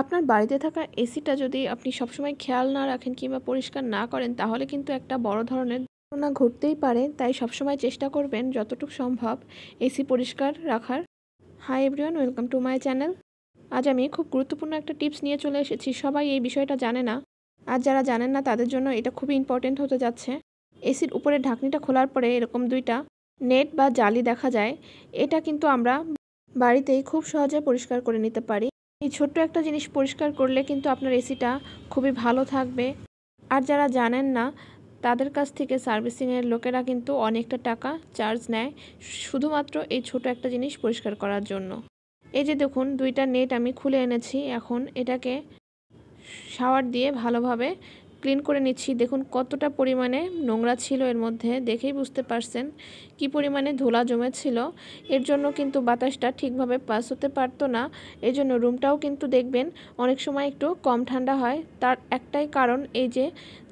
আপনার বাড়িতে থাকা এসিটা যদি আপনি সবসময় খেয়াল না রাখেন কিংবা পরিষ্কার না করেন তাহলে কিন্তু একটা বড় ধরনের ঘটনা ঘটতেই পারে তাই সবসময় চেষ্টা করবেন যতটুকু সম্ভব এসি পরিষ্কার রাখার hi everyone welcome to my channel আজ আমি খুব গুরুত্বপূর্ণ একটা টিপস নিয়ে চলে এসেছি সবাই এই বিষয়টা জানে না আর যারা জানেন না তাদের জন্য এটা খুবই ইম্পর্টেন্ট হতে যাচ্ছে এসির উপরে ঢাকনিটা খোলার পরে এরকম দুইটা নেট বা জালি দেখা যায় এটা কিন্তু আমরা বাড়িতেই খুব সহজে পরিষ্কার করে নিতে পারি এই ছোট্ট একটা জিনিস পরিষ্কার করলে কিন্তু আপনার এসিটা খুবই ভালো থাকবে আর যারা জানেন না তাদের কাছ থেকে সার্ভিসিংয়ের লোকেরা কিন্তু অনেকটা টাকা চার্জ নেয় শুধুমাত্র এই ছোট একটা জিনিস পরিষ্কার করার জন্য এই যে দেখুন দুইটা নেট আমি খুলে এনেছি এখন এটাকে শাওয়ার দিয়ে ভালোভাবে ক্লিন করে নিচ্ছি দেখুন কতটা পরিমাণে নোংরা ছিল এর মধ্যে দেখেই বুঝতে পারছেন কি পরিমাণে ধুলা জমেছিল এর জন্য কিন্তু বাতাসটা ঠিকভাবে পাস হতে পারতো না এই জন্য রুমটাও কিন্তু দেখবেন অনেক সময় একটু কম ঠান্ডা হয় তার একটাই কারণ এই যে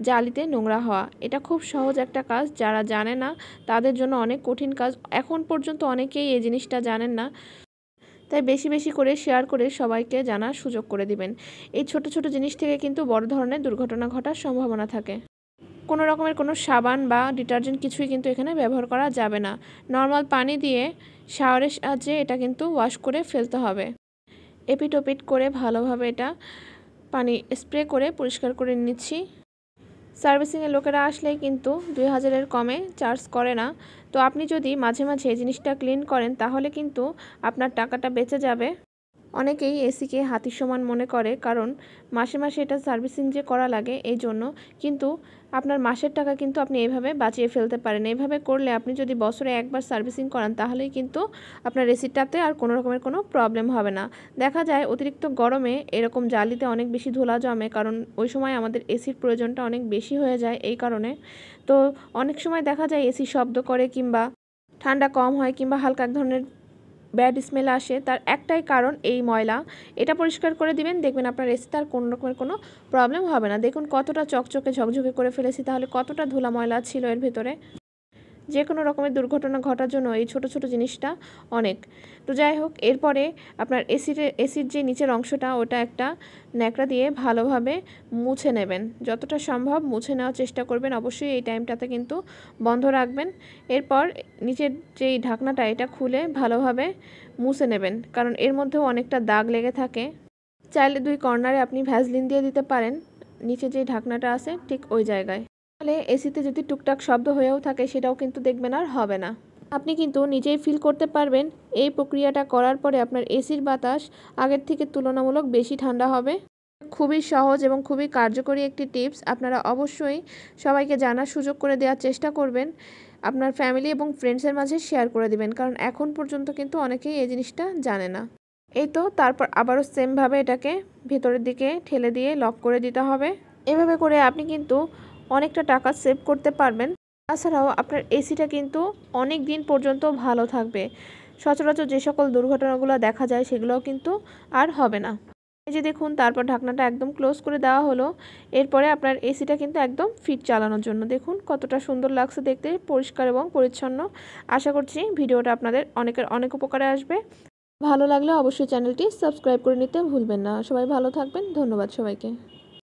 জালিতে নোংরা হওয়া এটা খুব সহজ একটা কাজ যারা জানে না তাদের জন্য অনেক কঠিন কাজ এখন পর্যন্ত অনেকেই এই জিনিসটা জানেন না তাই বেশি বেশি করে শেয়ার করে সবাইকে জানার সুযোগ করে দিবেন এই ছোট ছোট জিনিস থেকে কিন্তু বড় ধরনের দুর্ঘটনা ঘটার সম্ভাবনা থাকে কোনো রকমের কোনো সাবান বা ডিটারজেন্ট কিছুই কিন্তু এখানে ব্যবহার করা যাবে না নর্মাল পানি দিয়ে শাওয়ারের সাহায্যে এটা কিন্তু ওয়াশ করে ফেলতে হবে এপিটোপিট করে ভালোভাবে এটা পানি স্প্রে করে পরিষ্কার করে নিচ্ছি সার্ভিসিংয়ের লোকেরা আসলে কিন্তু দুই হাজারের কমে চার্জ করে না তো আপনি যদি মাঝে মাঝে জিনিসটা ক্লিন করেন তাহলে কিন্তু আপনার টাকাটা বেঁচে যাবে অনেকেই এসিকে হাতির সমান মনে করে কারণ মাসে মাসে এটা সার্ভিসিং যে করা লাগে এই জন্য কিন্তু আপনার মাসের টাকা কিন্তু আপনি এইভাবে বাঁচিয়ে ফেলতে পারেন এইভাবে করলে আপনি যদি বছরে একবার সার্ভিসিং করান তাহলেই কিন্তু আপনার এসিটাতে আর কোনো রকমের কোনো প্রবলেম হবে না দেখা যায় অতিরিক্ত গরমে এরকম জালিতে অনেক বেশি ধোলা জমে কারণ ওই সময় আমাদের এসির প্রয়োজনটা অনেক বেশি হয়ে যায় এই কারণে তো অনেক সময় দেখা যায় এসি শব্দ করে কিংবা ঠান্ডা কম হয় কিংবা হালকা এক ধরনের ব্যাড স্মেল আসে তার একটাই কারণ এই ময়লা এটা পরিষ্কার করে দিবেন দেখবেন আপনার এসে তার কোনো রকমের কোনো প্রবলেম হবে না দেখুন কতটা চকচকে ঝকঝকে করে ফেলেছি তাহলে কতটা ধুলা ময়লা ছিল এর ভেতরে যে কোনো রকমের দুর্ঘটনা ঘটার জন্য এই ছোট ছোট জিনিসটা অনেক তো যাই হোক এরপরে আপনার এসির এসির যে নিচের অংশটা ওটা একটা ন্যাকড়া দিয়ে ভালোভাবে মুছে নেবেন যতটা সম্ভব মুছে নেওয়ার চেষ্টা করবেন অবশ্যই এই টাইমটাতে কিন্তু বন্ধ রাখবেন এরপর নিচের যেই ঢাকনাটা এটা খুলে ভালোভাবে মুছে নেবেন কারণ এর মধ্যেও অনেকটা দাগ লেগে থাকে চাইলে দুই কর্নারে আপনি ভ্যাজলিন দিয়ে দিতে পারেন নিচে যে ঢাকনাটা আছে ঠিক ওই জায়গায় ফলে এসিতে যদি টুকটাক শব্দ হয়েও থাকে সেটাও কিন্তু দেখবেন আর হবে না আপনি কিন্তু নিজেই ফিল করতে পারবেন এই প্রক্রিয়াটা করার পরে আপনার এসির বাতাস আগের থেকে তুলনামূলক বেশি ঠান্ডা হবে খুবই সহজ এবং খুবই কার্যকরী একটি টিপস আপনারা অবশ্যই সবাইকে জানার সুযোগ করে দেওয়ার চেষ্টা করবেন আপনার ফ্যামিলি এবং ফ্রেন্ডসের মাঝে শেয়ার করে দিবেন কারণ এখন পর্যন্ত কিন্তু অনেকেই এই জিনিসটা জানে না এই তো তারপর আবারও সেমভাবে এটাকে ভেতরের দিকে ঠেলে দিয়ে লক করে দিতে হবে এভাবে করে আপনি কিন্তু অনেকটা টাকা সেভ করতে পারবেন তাছাড়াও আপনার এসিটা কিন্তু অনেক দিন পর্যন্ত ভালো থাকবে সচরাচর যে সকল দুর্ঘটনাগুলো দেখা যায় সেগুলোও কিন্তু আর হবে না এই যে দেখুন তারপর ঢাকনাটা একদম ক্লোজ করে দেওয়া হলো এরপরে আপনার এসিটা কিন্তু একদম ফিট চালানোর জন্য দেখুন কতটা সুন্দর লাগছে দেখতে পরিষ্কার এবং পরিচ্ছন্ন আশা করছি ভিডিওটা আপনাদের অনেকের অনেক উপকারে আসবে ভালো লাগলে অবশ্যই চ্যানেলটি সাবস্ক্রাইব করে নিতে ভুলবেন না সবাই ভালো থাকবেন ধন্যবাদ সবাইকে